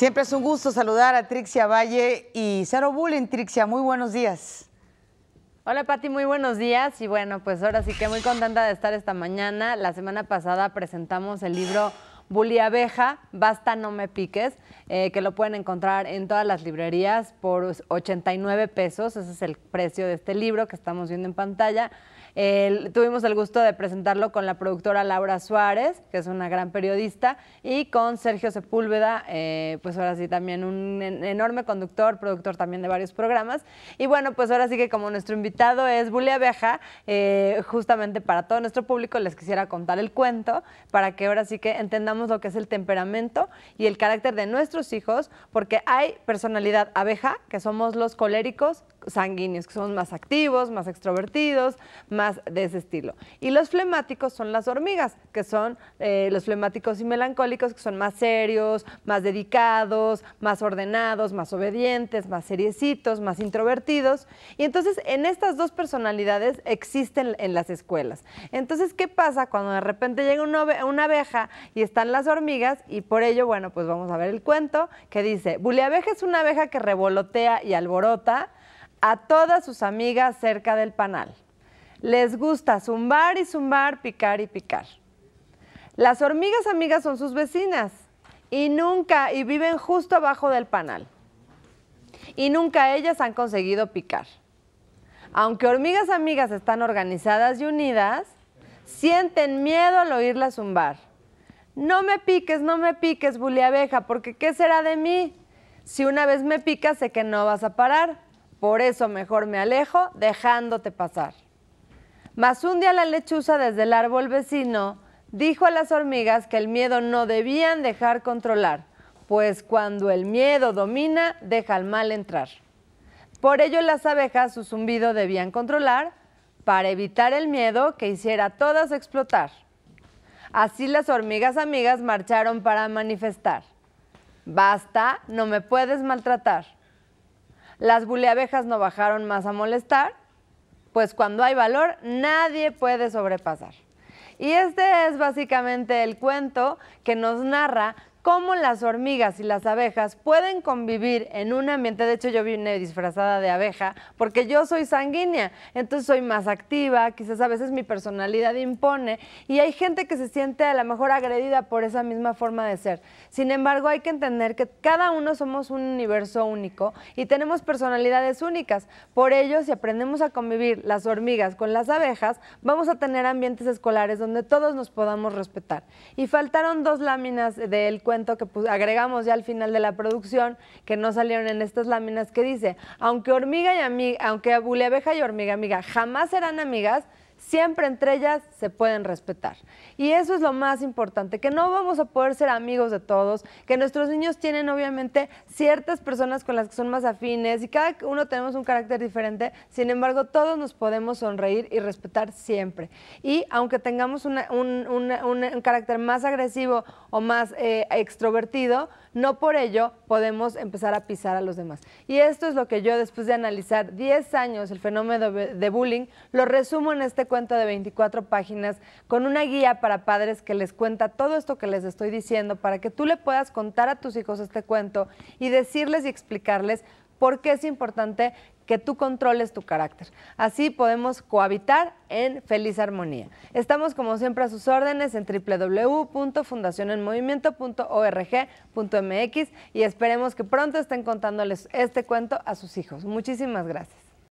Siempre es un gusto saludar a Trixia Valle y Cero Bullying. Trixia, muy buenos días. Hola Pati, muy buenos días y bueno, pues ahora sí que muy contenta de estar esta mañana. La semana pasada presentamos el libro Bully Abeja, Basta No Me Piques, eh, que lo pueden encontrar en todas las librerías por 89 pesos, ese es el precio de este libro que estamos viendo en pantalla tuvimos el gusto de presentarlo con la productora Laura Suárez, que es una gran periodista, y con Sergio Sepúlveda, eh, pues ahora sí también un enorme conductor, productor también de varios programas. Y bueno, pues ahora sí que como nuestro invitado es Bully Abeja, eh, justamente para todo nuestro público les quisiera contar el cuento para que ahora sí que entendamos lo que es el temperamento y el carácter de nuestros hijos, porque hay personalidad abeja, que somos los coléricos, sanguíneos, que son más activos, más extrovertidos, más de ese estilo. Y los flemáticos son las hormigas, que son eh, los flemáticos y melancólicos, que son más serios, más dedicados, más ordenados, más obedientes, más seriecitos, más introvertidos. Y entonces en estas dos personalidades existen en las escuelas. Entonces, ¿qué pasa cuando de repente llega una, una abeja y están las hormigas? Y por ello, bueno, pues vamos a ver el cuento que dice, Buleabeja es una abeja que revolotea y alborota, a todas sus amigas cerca del panal. Les gusta zumbar y zumbar, picar y picar. Las hormigas amigas son sus vecinas y nunca, y viven justo abajo del panal. Y nunca ellas han conseguido picar. Aunque hormigas amigas están organizadas y unidas, sienten miedo al oírlas zumbar. No me piques, no me piques, abeja, porque ¿qué será de mí? Si una vez me picas, sé que no vas a parar. Por eso mejor me alejo dejándote pasar. Mas un día la lechuza desde el árbol vecino dijo a las hormigas que el miedo no debían dejar controlar, pues cuando el miedo domina, deja el mal entrar. Por ello las abejas su zumbido debían controlar para evitar el miedo que hiciera todas explotar. Así las hormigas amigas marcharon para manifestar. Basta, no me puedes maltratar. Las buleabejas no bajaron más a molestar, pues cuando hay valor nadie puede sobrepasar. Y este es básicamente el cuento que nos narra cómo las hormigas y las abejas pueden convivir en un ambiente. De hecho, yo vine disfrazada de abeja porque yo soy sanguínea, entonces soy más activa, quizás a veces mi personalidad impone y hay gente que se siente a lo mejor agredida por esa misma forma de ser. Sin embargo, hay que entender que cada uno somos un universo único y tenemos personalidades únicas. Por ello, si aprendemos a convivir las hormigas con las abejas, vamos a tener ambientes escolares donde todos nos podamos respetar. Y faltaron dos láminas del cuerpo cuento que pues, agregamos ya al final de la producción, que no salieron en estas láminas, que dice, aunque hormiga y amiga, aunque abeja y hormiga amiga jamás serán amigas, siempre entre ellas se pueden respetar. Y eso es lo más importante, que no vamos a poder ser amigos de todos, que nuestros niños tienen obviamente ciertas personas con las que son más afines y cada uno tenemos un carácter diferente, sin embargo todos nos podemos sonreír y respetar siempre. Y aunque tengamos un, carácter más agresivo o más eh, extrovertido, no por ello podemos empezar a pisar a los demás. Y esto es lo que yo, después de analizar 10 años el fenómeno de bullying, lo resumo en este cuento de 24 páginas con una guía para padres que les cuenta todo esto que les estoy diciendo para que tú le puedas contar a tus hijos este cuento y decirles y explicarles por qué es importante que tú controles tu carácter. Así podemos cohabitar en feliz armonía. Estamos como siempre a sus órdenes en www.fundacionenmovimiento.org.mx y esperemos que pronto estén contándoles este cuento a sus hijos. Muchísimas gracias.